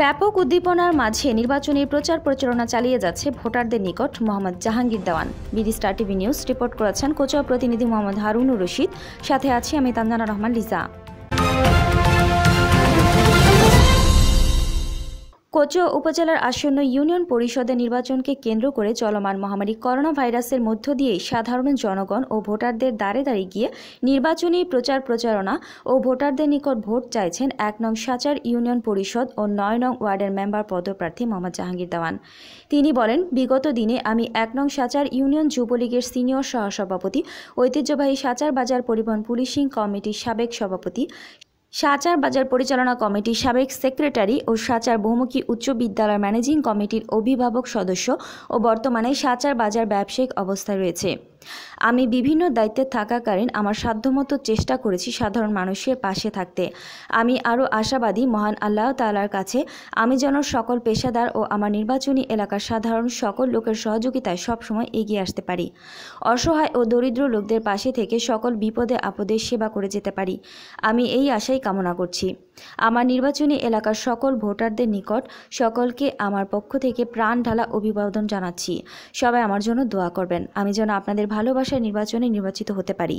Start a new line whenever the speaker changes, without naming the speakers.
ব্যাপক উদ্দীপনার মাঝে নির্বাচনী প্রচার প্রচারণা চালিয়ে যাচ্ছে ভোটারদের নিকট Mohammad Jahangir Dewan BD star TV news report করেছেন কোচা প্রতিনিধি মোহাম্মদ হারুন রশিদ সাথে আছি আমি তান্দানা রহমান লিজা কোচো উপজেলার আসন্ন ইউনিয়ন পরিষদের নির্বাচনকে কেন্দ্র করে চলমান মহামারী করোনা ভাইরাসের মধ্য দিয়েই সাধারণ জনগণ ও ভোটারদের দ্বারে দাঁড়িয়ে গিয়ে নির্বাচনী প্রচার প্রচারণা ও ভোটারদের নিকট ভোট চাইছেন এক নং সাচার ইউনিয়ন পরিষদ ও নয় নং ওয়ার্ডের মেম্বার পদপ্রার্থী মোহাম্মদ জাহাঙ্গীর দেওয়ান তিনি বলেন বিগত দিনে আমি এক নং সাচার ইউনিয়ন যুবলীগের সিনিয়র সহসভাপতি ঐতিহ্যবাহী সাচার বাজার পরিবহন পুলিশিং কমিটির সাবেক সভাপতি সাচার বাজার পরিচালনা কমিটির সাবেক সেক্রেটারি ও সাচার বহুমুখী উচ্চ বিদ্যালয় ম্যানেজিং কমিটির অভিভাবক সদস্য ও বর্তমানে সাচার বাজার ব্যবসায়িক অবস্থায় রয়েছে আমি বিভিন্ন দায়িত্বে থাকাকালীন আমার সাধ্যমতো চেষ্টা করেছি সাধারণ মানুষের পাশে থাকতে আমি আরও আশাবাদী মহান আল্লাহ তালার কাছে আমি যেন সকল পেশাদার ও আমার নির্বাচনী এলাকার সাধারণ সকল লোকের সহযোগিতায় সবসময় এগিয়ে আসতে পারি অসহায় ও দরিদ্র লোকদের পাশে থেকে সকল বিপদে আপদে সেবা করে যেতে পারি আমি এই আশাই কামনা করছি আমার নির্বাচনী এলাকার সকল ভোটারদের নিকট সকলকে আমার পক্ষ থেকে প্রাণ ঢালা অভিবাদন জানাচ্ছি সবাই আমার জন্য দোয়া করবেন আমি যেন আপনাদের ভালোবাসার নির্বাচনে নির্বাচিত হতে পারি